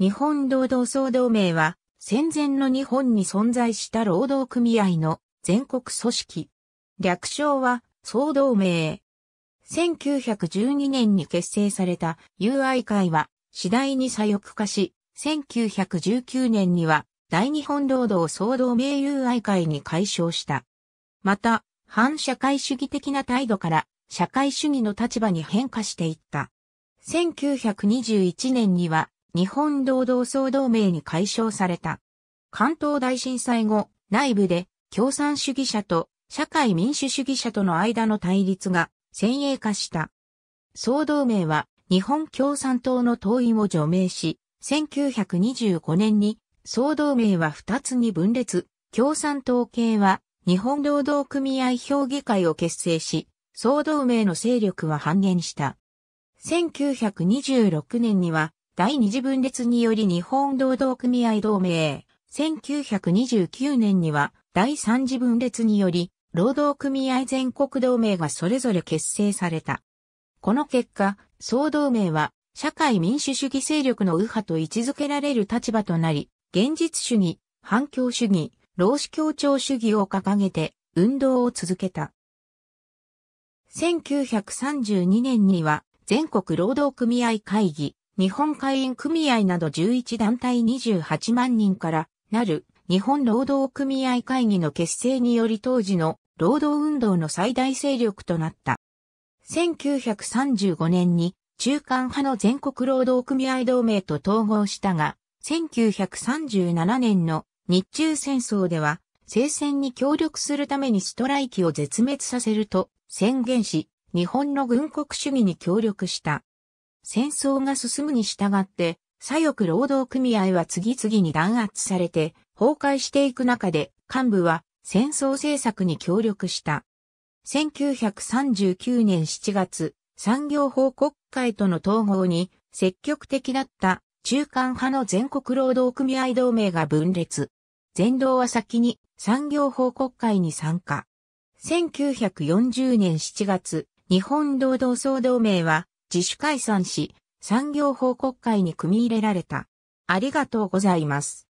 日本労働総同盟は、戦前の日本に存在した労働組合の全国組織。略称は、総同盟。1912年に結成された UI 会は、次第に左翼化し、1919年には、大日本労働総同盟 UI 会に解消した。また、反社会主義的な態度から、社会主義の立場に変化していった。1921年には、日本労働総同盟に解消された。関東大震災後、内部で共産主義者と社会民主主義者との間の対立が先鋭化した。総同盟は日本共産党の党員を除名し、1925年に総同盟は2つに分裂、共産党系は日本労働組合評議会を結成し、総同盟の勢力は半減した。1926年には第二次分裂により日本労働組合同盟。1929年には第三次分裂により労働組合全国同盟がそれぞれ結成された。この結果、総同盟は社会民主主義勢力の右派と位置づけられる立場となり、現実主義、反共主義、労使協調主義を掲げて運動を続けた。1932年には全国労働組合会議、日本会員組合など11団体28万人からなる日本労働組合会議の結成により当時の労働運動の最大勢力となった。1935年に中間派の全国労働組合同盟と統合したが、1937年の日中戦争では、聖戦に協力するためにストライキを絶滅させると宣言し、日本の軍国主義に協力した。戦争が進むに従って、左翼労働組合は次々に弾圧されて、崩壊していく中で、幹部は戦争政策に協力した。1939年7月、産業報告会との統合に積極的だった中間派の全国労働組合同盟が分裂。全道は先に産業報告会に参加。1940年7月、日本労働総同盟は自主解散し、産業報告会に組み入れられた。ありがとうございます。